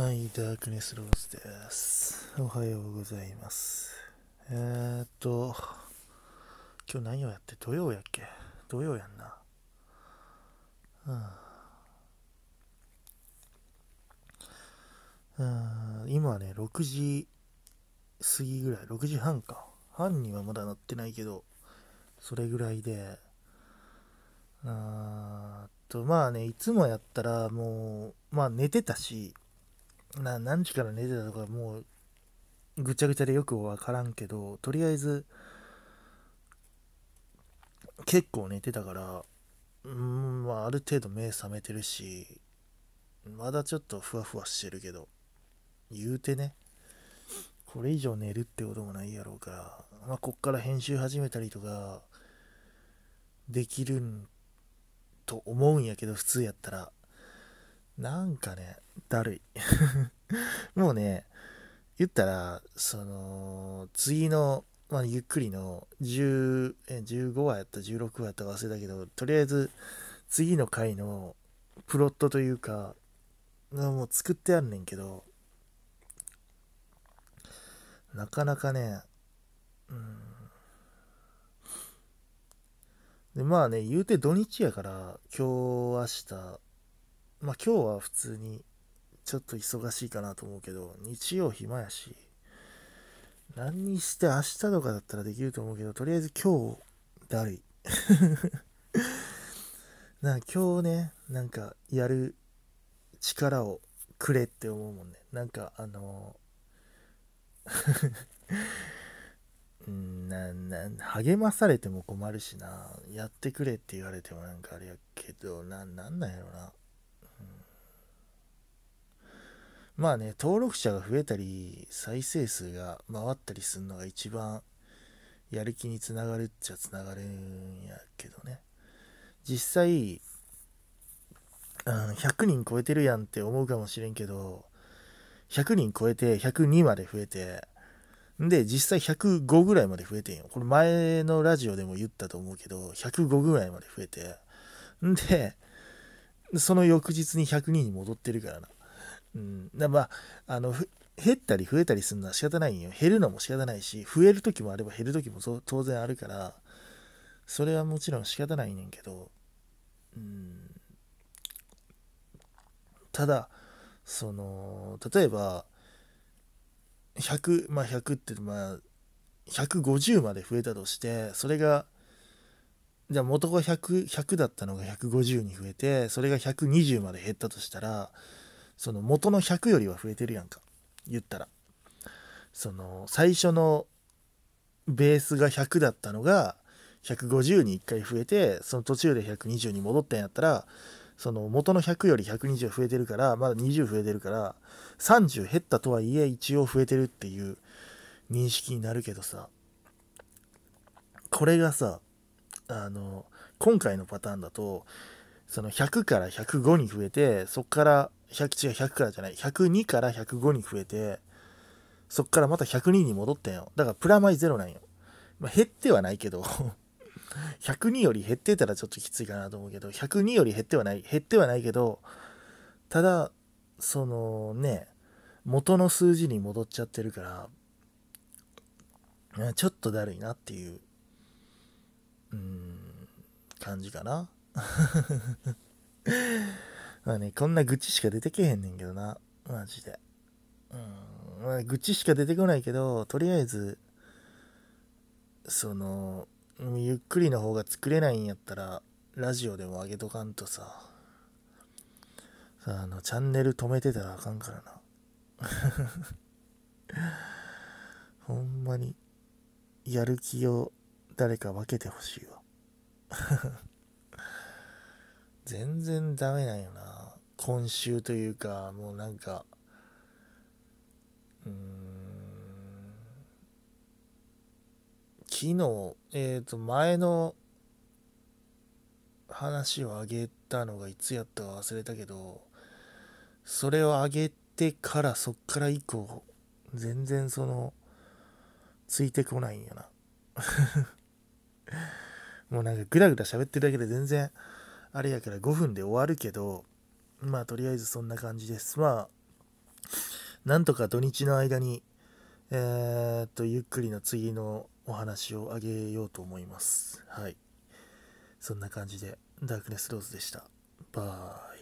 はい、ダークネスローズです。おはようございます。えー、っと、今日何をやって土曜やっけ土曜やんな。うん。うん、今ね、6時過ぎぐらい、6時半か。半にはまだなってないけど、それぐらいで、うーんと、まあね、いつもやったらもう、まあ寝てたし、な何時から寝てたとかもうぐちゃぐちゃでよくわからんけどとりあえず結構寝てたからうんまあある程度目覚めてるしまだちょっとふわふわしてるけど言うてねこれ以上寝るってこともないやろうから、まあ、こっから編集始めたりとかできるんと思うんやけど普通やったらなんかね、だるい。もうね、言ったら、その、次の、まあ、ゆっくりの10え15話やった16話やった忘れたけどとりあえず次の回のプロットというかもう作ってあんねんけどなかなかねうんでまあね言うて土日やから今日明日まあ今日は普通にちょっと忙しいかなと思うけど、日曜暇やし、何にして明日とかだったらできると思うけど、とりあえず今日、だるい。な今日ね、なんかやる力をくれって思うもんね。なんかあの んなな励まされても困るしなやってくれって言われてもなんかあれやけどななんなんやろなまあね、登録者が増えたり、再生数が回ったりするのが一番やる気につながるっちゃつながるんやけどね。実際、100人超えてるやんって思うかもしれんけど、100人超えて102まで増えて、んで、実際105ぐらいまで増えてんよ。これ前のラジオでも言ったと思うけど、105ぐらいまで増えて、んで、その翌日に102に戻ってるからな。うん、だまああの減ったり増えたりするのは仕方ないんよ減るのも仕方ないし増える時もあれば減る時も当然あるからそれはもちろん仕方ないねんけど、うん、ただその例えば100まあ100ってまあ150まで増えたとしてそれがじゃあ元が 100, 100だったのが150に増えてそれが120まで減ったとしたらその元の100よりは増えてるやんか言ったらその最初のベースが100だったのが150に1回増えてその途中で120に戻ったんやったらその元の100より120増えてるからまだ20増えてるから30減ったとはいえ一応増えてるっていう認識になるけどさこれがさあの今回のパターンだとその100から105に増えて、そっから、100違う100からじゃない、102から105に増えて、そっからまた102に戻ったんよ。だからプラマイゼロなんよ。まあ、減ってはないけど102 より減ってたらちょっときついかなと思うけど、102より減ってはない、減ってはないけど、ただ、そのね、元の数字に戻っちゃってるから、ちょっとだるいなっていう、うん、感じかな。まあね、こんな愚痴しか出てけへんねんけどな。マジで。うん。まあ、愚痴しか出てこないけど、とりあえず、その、ゆっくりの方が作れないんやったら、ラジオでも上げとかんとさ、さあの、チャンネル止めてたらあかんからな。ほんまに、やる気を誰か分けてほしいわ。全然ダメなんよな今週というかもうなんかうーん昨日えっ、ー、と前の話をあげたのがいつやったか忘れたけどそれをあげてからそっから以降全然そのついてこないんやな もうなんかグダグダ喋ってるだけで全然あれやから5分で終わるけど、まあとりあえずそんな感じです。まあ、なんとか土日の間に、えー、と、ゆっくりの次のお話をあげようと思います。はい。そんな感じで、ダークネスローズでした。バイ。